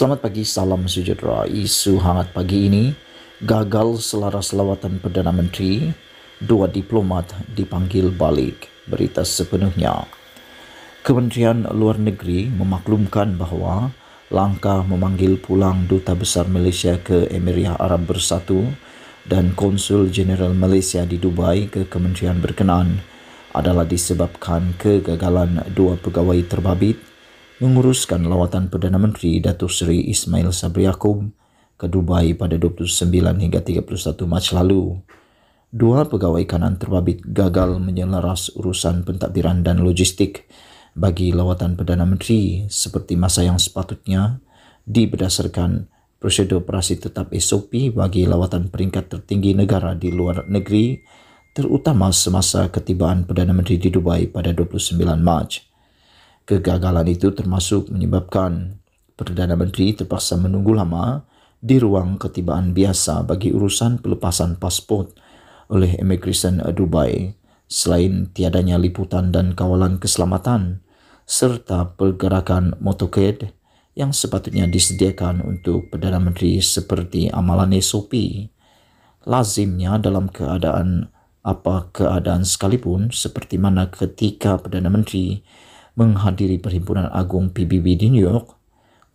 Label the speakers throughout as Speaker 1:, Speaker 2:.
Speaker 1: Selamat pagi, salam sejahtera. Isu hangat pagi ini, gagal selaras lawatan Perdana Menteri, dua diplomat dipanggil balik. Berita sepenuhnya. Kementerian Luar Negeri memaklumkan bahawa langkah memanggil pulang Duta Besar Malaysia ke Emiriah Arab Bersatu dan Konsul Jeneral Malaysia di Dubai ke Kementerian Berkenaan adalah disebabkan kegagalan dua pegawai terbabit menguruskan lawatan Perdana Menteri Datuk Seri Ismail Sabri Yaakob ke Dubai pada 29 hingga 31 Mac lalu. Dua pegawai kanan terbabit gagal menyelaras urusan pentadbiran dan logistik bagi lawatan Perdana Menteri seperti masa yang sepatutnya diberdasarkan prosedur operasi tetap SOP bagi lawatan peringkat tertinggi negara di luar negeri terutama semasa ketibaan Perdana Menteri di Dubai pada 29 Mac. Kegagalan itu termasuk menyebabkan Perdana Menteri terpaksa menunggu lama di ruang ketibaan biasa bagi urusan pelepasan paspor oleh Immigration Dubai, selain tiadanya liputan dan kawalan keselamatan, serta pergerakan motocade yang sepatutnya disediakan untuk Perdana Menteri seperti amalan SOP. Lazimnya dalam keadaan apa keadaan sekalipun seperti mana ketika Perdana Menteri menghadiri perhimpunan agung PBB di New York,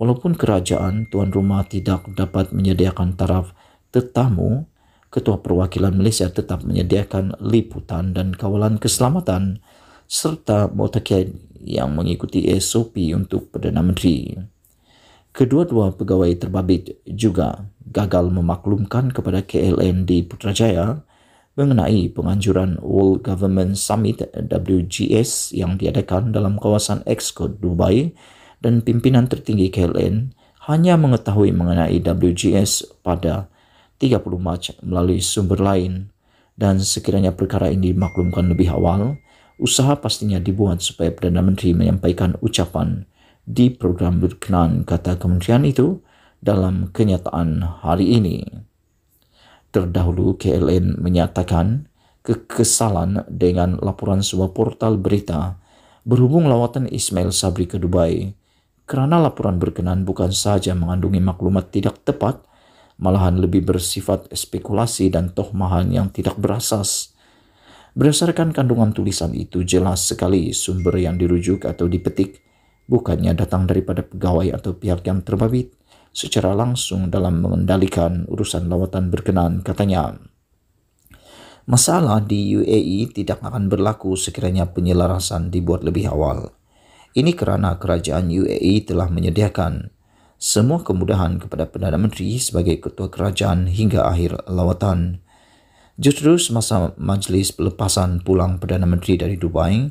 Speaker 1: walaupun kerajaan tuan rumah tidak dapat menyediakan taraf tetamu, Ketua Perwakilan Malaysia tetap menyediakan liputan dan kawalan keselamatan serta motorcade yang mengikuti SOP untuk Perdana Menteri. Kedua-dua pegawai terbabit juga gagal memaklumkan kepada KLN di Putrajaya mengenai penganjuran World Government Summit WGS yang diadakan dalam kawasan Exco Dubai dan pimpinan tertinggi KLN hanya mengetahui mengenai WGS pada 30 Mac melalui sumber lain dan sekiranya perkara ini dimaklumkan lebih awal, usaha pastinya dibuat supaya Perdana Menteri menyampaikan ucapan di program berkenan kata kementerian itu dalam kenyataan hari ini. Terdahulu KLN menyatakan kekesalan dengan laporan sebuah portal berita berhubung lawatan Ismail Sabri ke Dubai karena laporan berkenan bukan saja mengandungi maklumat tidak tepat, malahan lebih bersifat spekulasi dan tohmahan yang tidak berasas. Berdasarkan kandungan tulisan itu jelas sekali sumber yang dirujuk atau dipetik bukannya datang daripada pegawai atau pihak yang terbabit, secara langsung dalam mengendalikan urusan lawatan berkenan, katanya. Masalah di UAE tidak akan berlaku sekiranya penyelarasan dibuat lebih awal. Ini kerana kerajaan UAE telah menyediakan semua kemudahan kepada Perdana Menteri sebagai ketua kerajaan hingga akhir lawatan. Justru semasa majlis pelepasan pulang Perdana Menteri dari Dubai,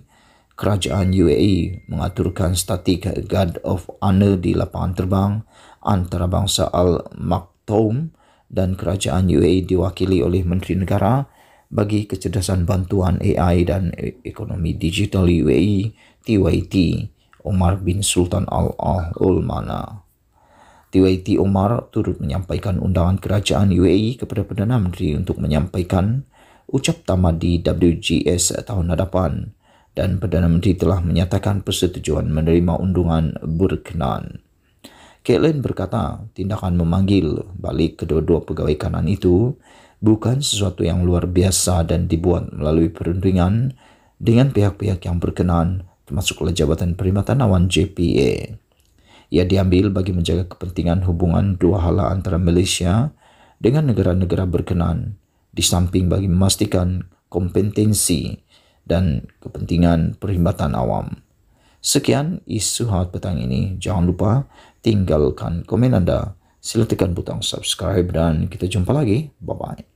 Speaker 1: kerajaan UAE mengaturkan statik Guard of Honor di lapangan terbang antarabangsa Al Maktoum dan kerajaan UAE diwakili oleh Menteri Negara bagi kecerdasan bantuan AI dan e- ekonomi digital UAE TYT Omar bin Sultan Al Ulmana. TYT Omar turut menyampaikan undangan kerajaan UAE kepada Perdana Menteri untuk menyampaikan ucap tamat di WGS tahun hadapan. dan Perdana Menteri telah menyatakan persetujuan menerima undungan berkenan. Caitlin berkata, tindakan memanggil balik kedua-dua pegawai kanan itu bukan sesuatu yang luar biasa dan dibuat melalui perundingan dengan pihak-pihak yang berkenan, termasuklah jabatan awan JPA. Ia diambil bagi menjaga kepentingan hubungan dua hala antara Malaysia dengan negara-negara berkenan, di samping bagi memastikan kompetensi dan kepentingan perkhidmatan awam. Sekian isu hal petang ini. Jangan lupa tinggalkan komen Anda. Silahkan butang subscribe dan kita jumpa lagi. Bye-bye.